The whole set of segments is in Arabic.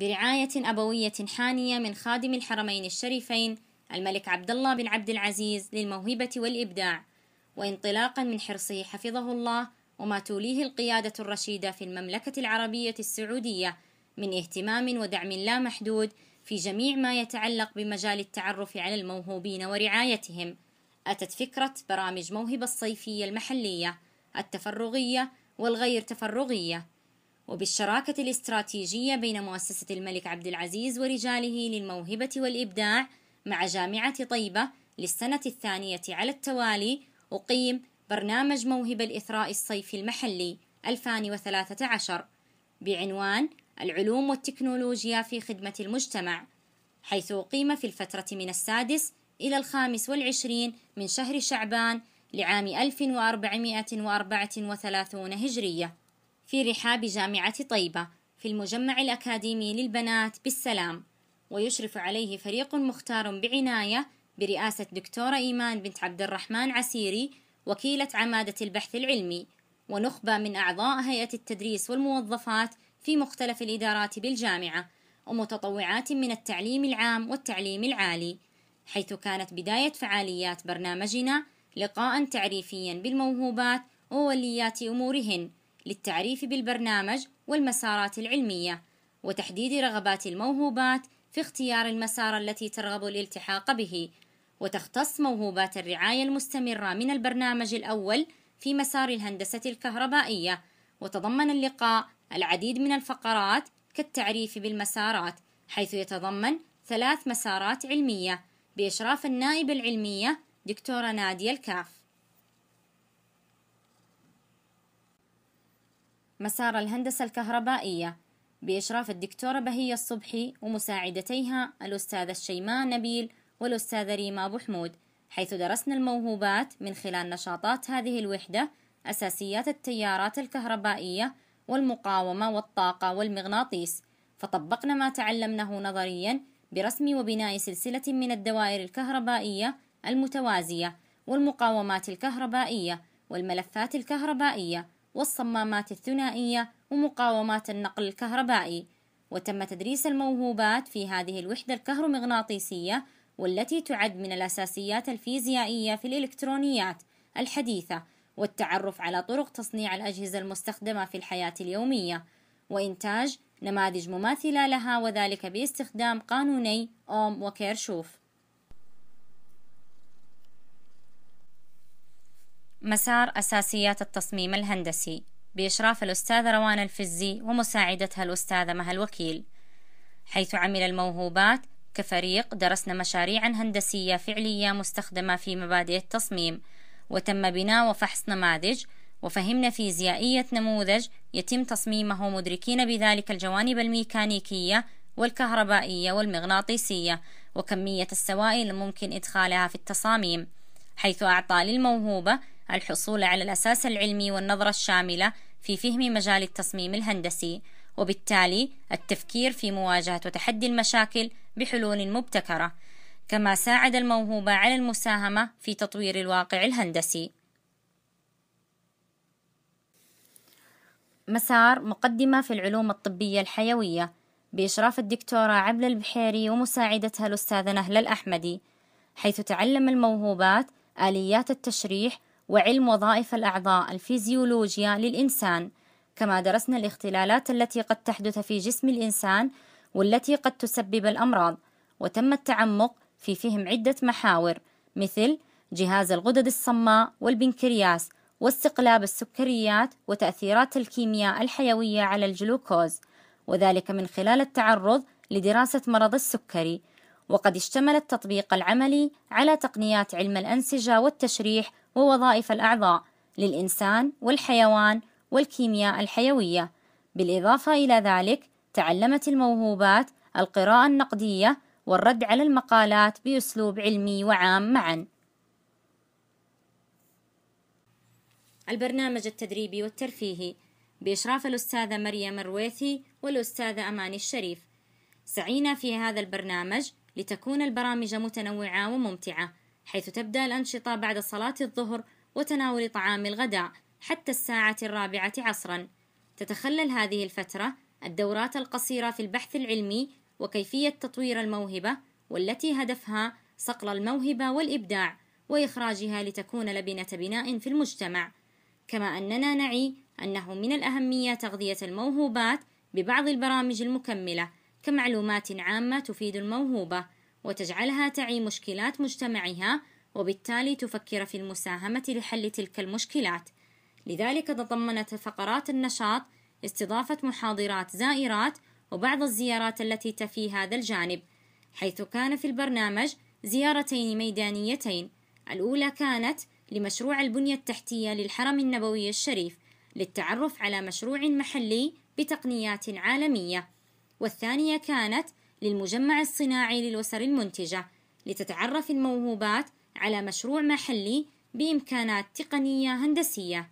برعاية أبوية حانية من خادم الحرمين الشريفين الملك عبد الله بن عبد العزيز للموهبة والإبداع وانطلاقا من حرصه حفظه الله وما توليه القيادة الرشيدة في المملكة العربية السعودية من اهتمام ودعم لا محدود في جميع ما يتعلق بمجال التعرف على الموهوبين ورعايتهم أتت فكرة برامج موهبة الصيفية المحلية التفرغية والغير تفرغية وبالشراكة الاستراتيجية بين مؤسسة الملك عبد العزيز ورجاله للموهبة والإبداع مع جامعة طيبة للسنة الثانية على التوالي أقيم برنامج موهبة الإثراء الصيفي المحلي 2013 بعنوان العلوم والتكنولوجيا في خدمة المجتمع حيث أقيم في الفترة من السادس إلى الخامس والعشرين من شهر شعبان لعام 1434 هجرية في رحاب جامعة طيبة في المجمع الأكاديمي للبنات بالسلام ويشرف عليه فريق مختار بعناية برئاسة دكتورة إيمان بنت عبد الرحمن عسيري وكيلة عمادة البحث العلمي ونخبة من أعضاء هيئة التدريس والموظفات في مختلف الإدارات بالجامعة ومتطوعات من التعليم العام والتعليم العالي حيث كانت بداية فعاليات برنامجنا لقاء تعريفيا بالموهوبات ووليات أمورهن للتعريف بالبرنامج والمسارات العلمية وتحديد رغبات الموهوبات في اختيار المسار التي ترغب الالتحاق به وتختص موهوبات الرعاية المستمرة من البرنامج الأول في مسار الهندسة الكهربائية وتضمن اللقاء العديد من الفقرات كالتعريف بالمسارات حيث يتضمن ثلاث مسارات علمية بإشراف النائبة العلمية دكتورة نادية الكاف مسار الهندسة الكهربائية بإشراف الدكتورة بهية الصبحي ومساعدتيها الأستاذة الشيماء نبيل والأستاذة ريما أبو حمود حيث درسنا الموهوبات من خلال نشاطات هذه الوحدة أساسيات التيارات الكهربائية والمقاومة والطاقة والمغناطيس فطبقنا ما تعلمناه نظريا برسم وبناء سلسلة من الدوائر الكهربائية المتوازية والمقاومات الكهربائية والملفات الكهربائية والصمامات الثنائية ومقاومات النقل الكهربائي وتم تدريس الموهوبات في هذه الوحدة الكهرومغناطيسية والتي تعد من الأساسيات الفيزيائية في الإلكترونيات الحديثة والتعرف على طرق تصنيع الأجهزة المستخدمة في الحياة اليومية وإنتاج نماذج مماثلة لها وذلك باستخدام قانوني أوم وكيرشوف مسار أساسيات التصميم الهندسي بإشراف الأستاذة روان الفزي ومساعدتها الأستاذة مها الوكيل حيث عمل الموهوبات كفريق درسنا مشاريعا هندسية فعلية مستخدمة في مبادئ التصميم وتم بناء وفحص نماذج وفهمنا فيزيائية نموذج يتم تصميمه مدركين بذلك الجوانب الميكانيكية والكهربائية والمغناطيسية وكمية السوائل الممكن إدخالها في التصاميم حيث أعطى للموهوبة الحصول على الأساس العلمي والنظرة الشاملة في فهم مجال التصميم الهندسي وبالتالي التفكير في مواجهة وتحدي المشاكل بحلول مبتكرة كما ساعد الموهوبة على المساهمة في تطوير الواقع الهندسي مسار مقدمة في العلوم الطبية الحيوية بإشراف الدكتورة عبلة البحيري ومساعدتها الأستاذة نهلة الأحمدي حيث تعلم الموهوبات آليات التشريح وعلم وظائف الأعضاء الفيزيولوجيا للإنسان كما درسنا الاختلالات التي قد تحدث في جسم الإنسان والتي قد تسبب الأمراض وتم التعمق في فهم عدة محاور مثل جهاز الغدد الصماء والبنكرياس واستقلاب السكريات وتأثيرات الكيمياء الحيوية على الجلوكوز وذلك من خلال التعرض لدراسة مرض السكري وقد اشتمل التطبيق العملي على تقنيات علم الأنسجة والتشريح ووظائف الأعضاء للإنسان والحيوان والكيمياء الحيوية بالإضافة إلى ذلك تعلمت الموهوبات القراءة النقدية والرد على المقالات بأسلوب علمي وعام معا البرنامج التدريبي والترفيهي بإشراف الأستاذة مريم الرويثي والأستاذة أماني الشريف سعينا في هذا البرنامج لتكون البرامج متنوعة وممتعة حيث تبدأ الأنشطة بعد صلاة الظهر وتناول طعام الغداء حتى الساعة الرابعة عصرا تتخلل هذه الفترة الدورات القصيرة في البحث العلمي وكيفية تطوير الموهبة والتي هدفها صقل الموهبة والإبداع وإخراجها لتكون لبنة بناء في المجتمع كما أننا نعي أنه من الأهمية تغذية الموهوبات ببعض البرامج المكملة كمعلومات عامة تفيد الموهوبة وتجعلها تعي مشكلات مجتمعها وبالتالي تفكر في المساهمة لحل تلك المشكلات لذلك تضمنت فقرات النشاط استضافة محاضرات زائرات وبعض الزيارات التي تفي هذا الجانب حيث كان في البرنامج زيارتين ميدانيتين الأولى كانت لمشروع البنية التحتية للحرم النبوي الشريف للتعرف على مشروع محلي بتقنيات عالميه والثانية كانت للمجمع الصناعي للأسر المنتجة لتتعرف الموهوبات على مشروع محلي بإمكانات تقنية هندسية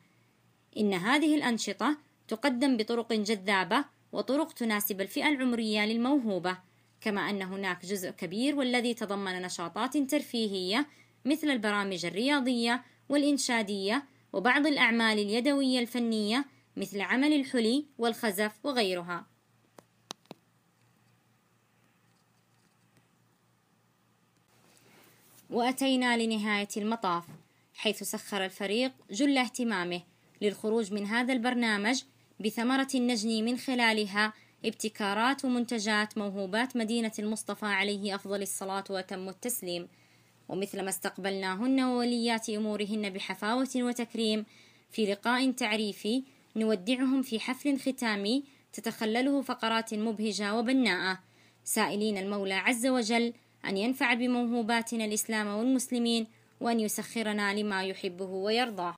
إن هذه الأنشطة تقدم بطرق جذابة وطرق تناسب الفئة العمرية للموهوبة كما أن هناك جزء كبير والذي تضمن نشاطات ترفيهية مثل البرامج الرياضية والإنشادية وبعض الأعمال اليدوية الفنية مثل عمل الحلي والخزف وغيرها وأتينا لنهاية المطاف حيث سخر الفريق جل اهتمامه للخروج من هذا البرنامج بثمرة نجني من خلالها ابتكارات ومنتجات موهوبات مدينة المصطفى عليه أفضل الصلاة وأتم التسليم ومثلما استقبلناهن ووليات أمورهن بحفاوة وتكريم في لقاء تعريفي نودعهم في حفل ختامي تتخلله فقرات مبهجة وبناءة سائلين المولى عز وجل أن ينفع بموهوباتنا الإسلام والمسلمين وأن يسخرنا لما يحبه ويرضاه